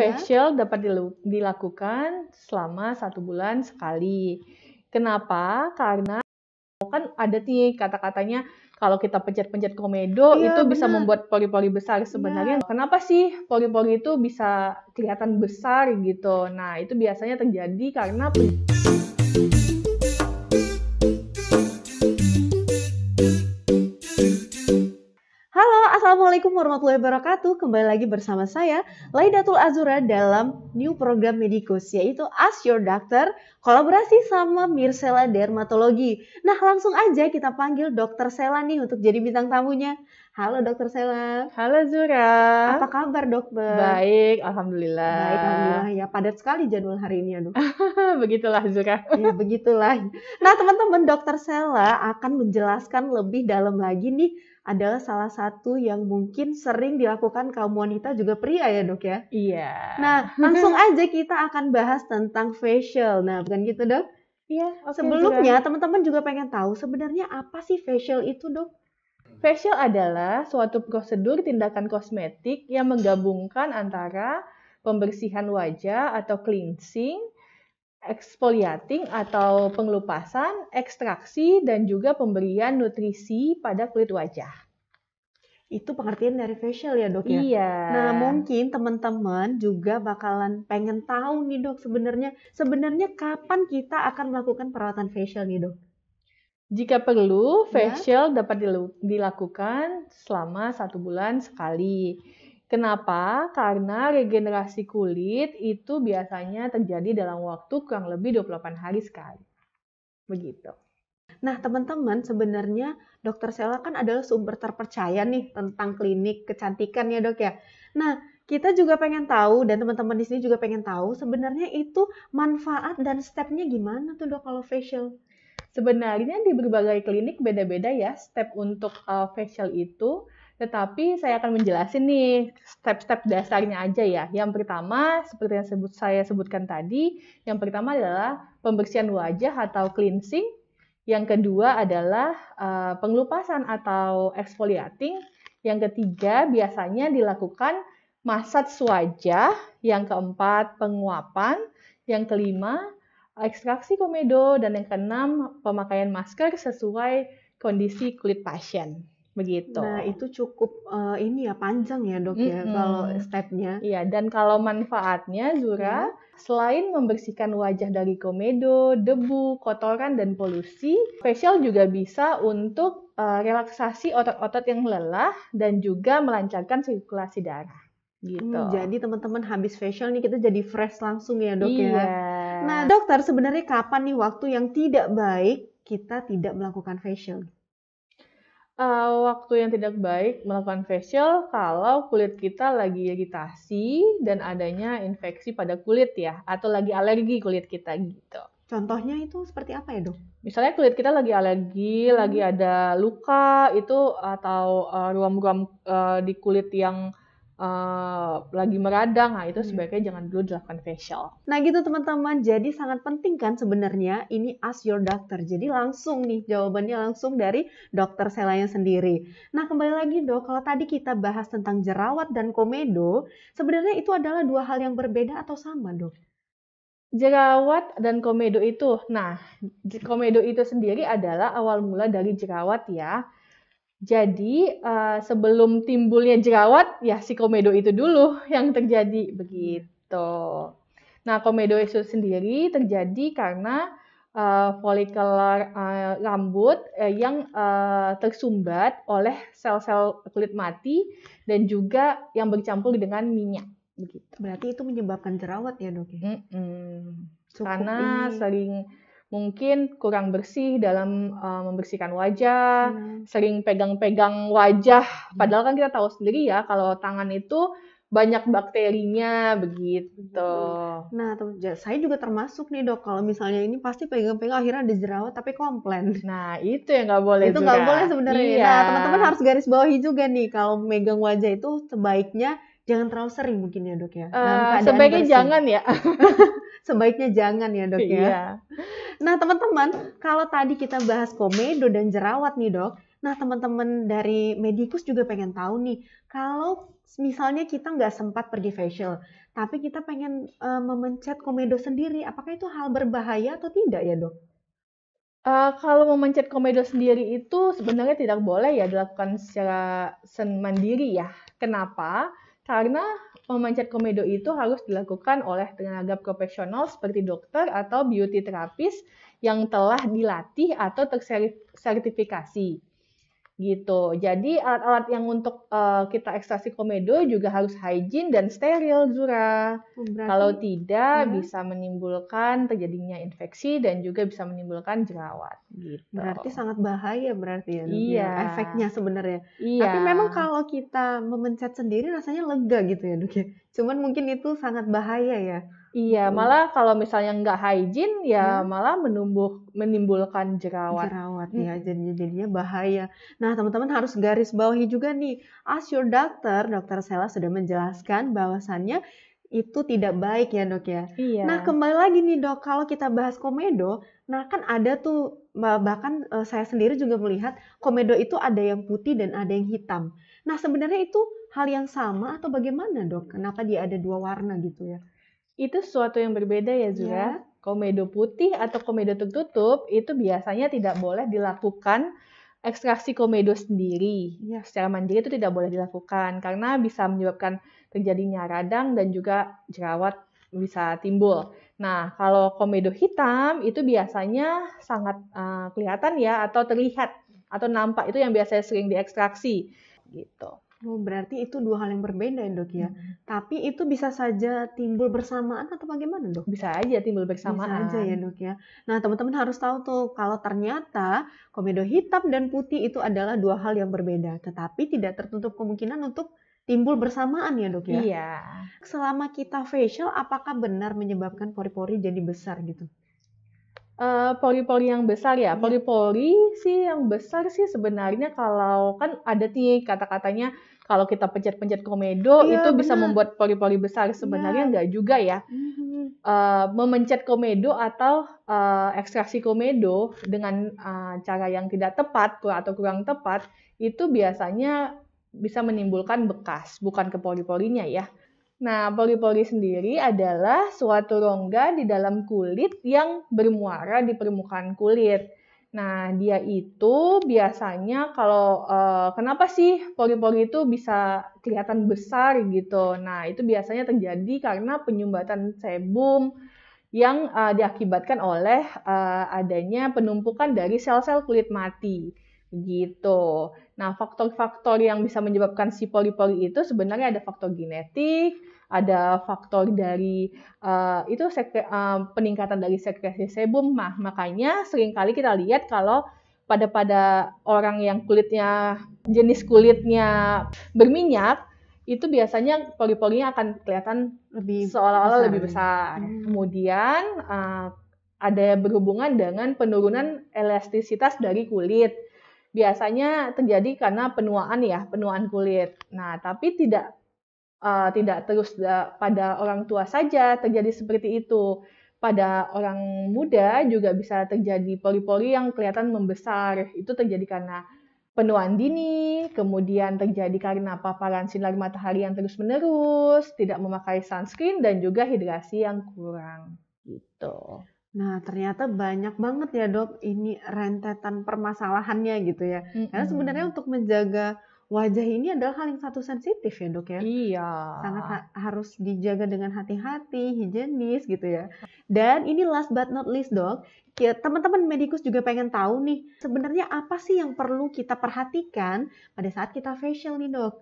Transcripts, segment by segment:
Iya. facial dapat dilakukan selama satu bulan sekali. Kenapa? Karena kan ada nih kata-katanya kalau kita pencet-pencet komedo iya, itu bener. bisa membuat pori-pori besar sebenarnya. Iya. Kenapa sih pori-pori itu bisa kelihatan besar gitu? Nah, itu biasanya terjadi karena Assalamualaikum warahmatullahi wabarakatuh. Kembali lagi bersama saya Laidatul Azura dalam new program Medicus yaitu Ask Your Doctor kolaborasi sama Mirsela Dermatologi. Nah, langsung aja kita panggil Dokter Sela nih untuk jadi bintang tamunya. Halo Dokter Sela. Halo Zura. Apa kabar Dokter? Baik, alhamdulillah. Baik, alhamdulillah ya. Padat sekali jadwal hari ini aduh. begitulah Zura. ya, begitulah. Nah, teman-teman Dokter Sela akan menjelaskan lebih dalam lagi nih adalah salah satu yang mungkin sering dilakukan kaum wanita juga pria ya dok ya? Iya. Nah langsung aja kita akan bahas tentang facial. Nah bukan gitu dok? Iya. Okay, Sebelumnya teman-teman juga pengen tahu sebenarnya apa sih facial itu dok? Facial adalah suatu prosedur tindakan kosmetik yang menggabungkan antara pembersihan wajah atau cleansing, exfoliating atau pengelupasan, ekstraksi, dan juga pemberian nutrisi pada kulit wajah itu pengertian dari facial ya dok ya. Iya. Nah mungkin teman-teman juga bakalan pengen tahu nih dok sebenarnya sebenarnya kapan kita akan melakukan perawatan facial nih dok? Jika perlu iya. facial ya. dapat dilakukan selama satu bulan sekali. Kenapa? Karena regenerasi kulit itu biasanya terjadi dalam waktu kurang lebih 28 hari sekali. Begitu. Nah, teman-teman, sebenarnya dokter Sela kan adalah sumber terpercaya nih tentang klinik kecantikan ya, Dok ya. Nah, kita juga pengen tahu dan teman-teman di sini juga pengen tahu sebenarnya itu manfaat dan stepnya gimana tuh dok kalau facial? Sebenarnya di berbagai klinik beda-beda ya step untuk uh, facial itu, tetapi saya akan menjelaskan nih step-step dasarnya aja ya. Yang pertama seperti yang sebut saya sebutkan tadi, yang pertama adalah pembersihan wajah atau cleansing yang kedua adalah eh, pengelupasan atau exfoliating. Yang ketiga biasanya dilakukan massage wajah. Yang keempat penguapan. Yang kelima ekstraksi komedo. Dan yang keenam pemakaian masker sesuai kondisi kulit pasien begitu. Nah itu cukup uh, ini ya panjang ya dok ya mm -hmm. kalau stepnya. Iya dan kalau manfaatnya Zura mm -hmm. selain membersihkan wajah dari komedo, debu, kotoran dan polusi, facial juga bisa untuk uh, relaksasi otot-otot yang lelah dan juga melancarkan sirkulasi darah. Gitu. Hmm, jadi teman-teman habis facial nih kita jadi fresh langsung ya dok ya. iya. ya. Nah dokter sebenarnya kapan nih waktu yang tidak baik kita tidak melakukan facial? uh, waktu yang tidak baik melakukan facial kalau kulit kita lagi iritasi dan adanya infeksi pada kulit ya atau lagi alergi kulit kita gitu. Contohnya itu seperti apa ya dok? Misalnya kulit kita lagi alergi, hmm. lagi ada luka itu atau eh, ruam-ruam uh, uh, di kulit yang Eh, lagi meradang, nah itu hmm. sebaiknya hmm. jangan dulu dilakukan facial. Nah gitu teman-teman, jadi sangat penting kan sebenarnya ini ask your doctor. Jadi langsung nih jawabannya langsung dari dokter selanya sendiri. Nah kembali lagi dok, kalau tadi kita bahas tentang jerawat dan komedo, sebenarnya itu adalah dua hal yang berbeda atau sama dok? Jerawat dan komedo itu, nah komedo itu sendiri adalah awal mula dari jerawat ya jadi uh, sebelum timbulnya jerawat, ya si komedo itu dulu yang terjadi begitu. Nah komedo itu sendiri terjadi karena uh, eh, folikular uh, eh, rambut uh, yang uh, tersumbat oleh sel-sel kulit mati dan juga yang bercampur dengan minyak. Begitu. Berarti itu menyebabkan jerawat ya dok? Mm -mm. Karena ini... sering mungkin kurang bersih dalam uh, membersihkan wajah, hmm. sering pegang-pegang wajah. Hmm. Padahal kan kita tahu sendiri ya kalau tangan itu banyak bakterinya begitu. Nah, saya juga termasuk nih dok. Kalau misalnya ini pasti pegang-pegang akhirnya ada jerawat tapi komplain. Nah, itu yang nggak boleh. Itu nggak boleh sebenarnya. Nah, iya. Nah, teman-teman harus garis bawahi juga nih kalau megang wajah itu sebaiknya jangan terlalu sering mungkin ya dok ya. Uh, sebaiknya bersih. jangan ya. sebaiknya jangan ya dok ya. Iya. Nah teman-teman, kalau tadi kita bahas komedo dan jerawat nih dok. Nah teman-teman dari Medikus juga pengen tahu nih, kalau misalnya kita nggak sempat pergi facial, tapi kita pengen uh, memencet komedo sendiri, apakah itu hal berbahaya atau tidak ya dok? Uh, kalau memencet komedo sendiri itu sebenarnya tidak boleh ya dilakukan secara mandiri ya. Kenapa? karena memanjat komedo itu harus dilakukan oleh tenaga profesional seperti dokter atau beauty terapis yang telah dilatih atau tersertifikasi gitu. Jadi alat-alat yang untuk uh, kita ekstraksi komedo juga harus hygiene dan steril Zura. Oh, berarti, Kalau tidak ya. bisa menimbulkan terjadinya infeksi dan juga bisa menimbulkan jerawat gitu. Berarti sangat bahaya berarti ya, ya. Iya. efeknya sebenarnya. Iya. Tapi memang kalau kita memencet sendiri rasanya lega gitu ya Dok ya. Cuman mungkin itu sangat bahaya ya. Iya, hmm. malah kalau misalnya nggak hygiene ya hmm. malah menumbuh menimbulkan jerawat. Jerawat hmm. ya, jadi jadinya bahaya. Nah, teman-teman harus garis bawahi juga nih, as your doctor, dokter Sela sudah menjelaskan bahwasannya itu tidak baik ya dok ya. Iya. Nah kembali lagi nih dok, kalau kita bahas komedo, nah kan ada tuh bahkan eh, saya sendiri juga melihat komedo itu ada yang putih dan ada yang hitam. Nah sebenarnya itu hal yang sama atau bagaimana dok? Kenapa dia ada dua warna gitu ya? Itu sesuatu yang berbeda ya Zura. Yeah. Komedo putih atau komedo tertutup itu biasanya tidak boleh dilakukan ekstraksi komedo sendiri. Yeah. Secara mandiri itu tidak boleh dilakukan karena bisa menyebabkan terjadinya radang dan juga jerawat bisa timbul. Nah, kalau komedo hitam itu biasanya sangat uh, kelihatan ya atau terlihat atau nampak itu yang biasanya sering diekstraksi gitu. Oh, berarti itu dua hal yang berbeda ya dok ya. Hmm. Tapi itu bisa saja timbul bersamaan atau bagaimana dok? Bisa aja timbul bersamaan. Bisa aja ya dok ya. Nah teman-teman harus tahu tuh kalau ternyata komedo hitam dan putih itu adalah dua hal yang berbeda. Tetapi tidak tertutup kemungkinan untuk timbul bersamaan ya dok ya. Iya. Selama kita facial apakah benar menyebabkan pori-pori jadi besar gitu? Uh, eh, pori uh, yang besar ya. Iya. Pori-pori sih yang besar sih sebenarnya kalau kan ada nih kata-katanya kalau kita pencet-pencet komedo iya, itu bener. bisa membuat pori-pori besar. Sebenarnya iya. enggak juga ya. Mm-hmm. Uh, memencet komedo atau uh, ekstraksi komedo dengan uh, cara yang tidak tepat atau kurang tepat itu biasanya bisa menimbulkan bekas, bukan ke pori-porinya ya. Nah, pori-pori sendiri adalah suatu rongga di dalam kulit yang bermuara di permukaan kulit. Nah, dia itu biasanya kalau eh, kenapa sih pori-pori itu bisa kelihatan besar gitu. Nah, itu biasanya terjadi karena penyumbatan sebum yang eh, diakibatkan oleh eh, adanya penumpukan dari sel-sel kulit mati. Gitu. Nah, faktor-faktor yang bisa menyebabkan si poli-poli itu sebenarnya ada faktor genetik, ada faktor dari uh, itu sekre, uh, peningkatan dari sekresi sebum. Nah, makanya seringkali kita lihat kalau pada pada orang yang kulitnya jenis kulitnya berminyak itu biasanya poli-polinya akan kelihatan lebih seolah-olah besar. lebih besar. Hmm. Kemudian uh, ada berhubungan dengan penurunan elastisitas dari kulit biasanya terjadi karena penuaan ya, penuaan kulit. Nah, tapi tidak uh, tidak terus pada orang tua saja terjadi seperti itu. Pada orang muda juga bisa terjadi pori-pori yang kelihatan membesar. Itu terjadi karena penuaan dini, kemudian terjadi karena paparan sinar matahari yang terus-menerus, tidak memakai sunscreen dan juga hidrasi yang kurang gitu. Nah, ternyata banyak banget ya, Dok, ini rentetan permasalahannya gitu ya. Mm-hmm. Karena sebenarnya untuk menjaga wajah ini adalah hal yang satu sensitif ya, Dok ya. Iya. Sangat ha- harus dijaga dengan hati-hati, higienis gitu ya. Dan ini last but not least, Dok, ya teman-teman medikus juga pengen tahu nih, sebenarnya apa sih yang perlu kita perhatikan pada saat kita facial nih, Dok?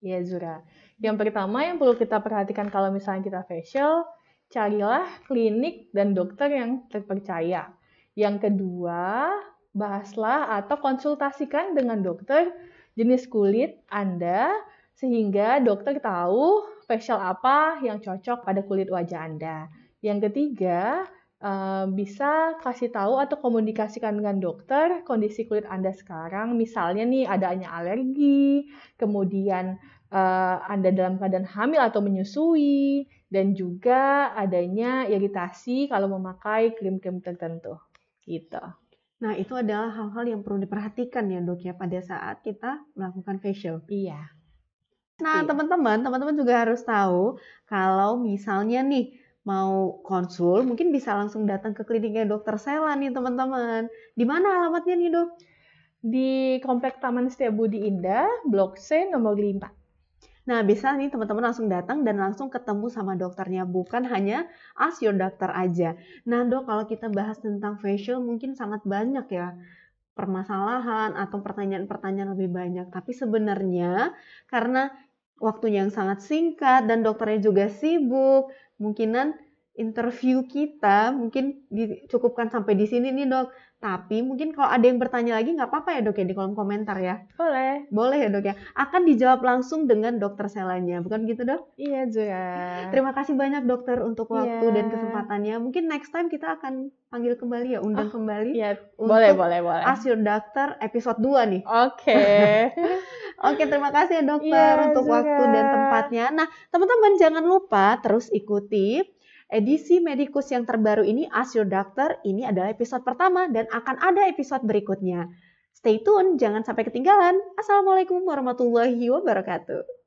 Ya, Zura. Yang pertama yang perlu kita perhatikan kalau misalnya kita facial carilah klinik dan dokter yang terpercaya. Yang kedua, bahaslah atau konsultasikan dengan dokter jenis kulit Anda sehingga dokter tahu facial apa yang cocok pada kulit wajah Anda. Yang ketiga, eh, bisa kasih tahu atau komunikasikan dengan dokter kondisi kulit Anda sekarang. Misalnya nih adanya alergi, kemudian eh, Anda dalam keadaan hamil atau menyusui, dan juga adanya iritasi kalau memakai krim-krim tertentu gitu. Nah, itu adalah hal-hal yang perlu diperhatikan ya, Dok ya, pada saat kita melakukan facial. Iya. Nah, iya. teman-teman, teman-teman juga harus tahu kalau misalnya nih mau konsul, mungkin bisa langsung datang ke kliniknya dokter Sela nih, teman-teman. Di mana alamatnya nih, Dok? Di Komplek Taman Setiabudi Indah, Blok C nomor 5. Nah, bisa nih teman-teman langsung datang dan langsung ketemu sama dokternya, bukan hanya ask your doctor aja. Nah, dok, kalau kita bahas tentang facial mungkin sangat banyak ya permasalahan atau pertanyaan-pertanyaan lebih banyak. Tapi sebenarnya karena waktunya yang sangat singkat dan dokternya juga sibuk, mungkinan interview kita mungkin dicukupkan sampai di sini nih dok. Tapi mungkin kalau ada yang bertanya lagi nggak apa-apa ya dok ya di kolom komentar ya. Boleh. Boleh ya dok ya. Akan dijawab langsung dengan dokter Selanya, bukan gitu dok? Iya juga. Terima kasih banyak dokter untuk iya. waktu yeah. dan kesempatannya. Mungkin next time kita akan panggil kembali ya, undang oh, kembali. Iya. Boleh, boleh, boleh. Ask your doctor episode 2 nih. Oke. Okay. Oke, okay, terima kasih ya dokter yeah, untuk juga. waktu dan tempatnya. Nah, teman-teman jangan lupa terus ikuti Edisi Medikus yang terbaru ini Ask Your Doctor ini adalah episode pertama dan akan ada episode berikutnya. Stay tune, jangan sampai ketinggalan. Assalamualaikum warahmatullahi wabarakatuh.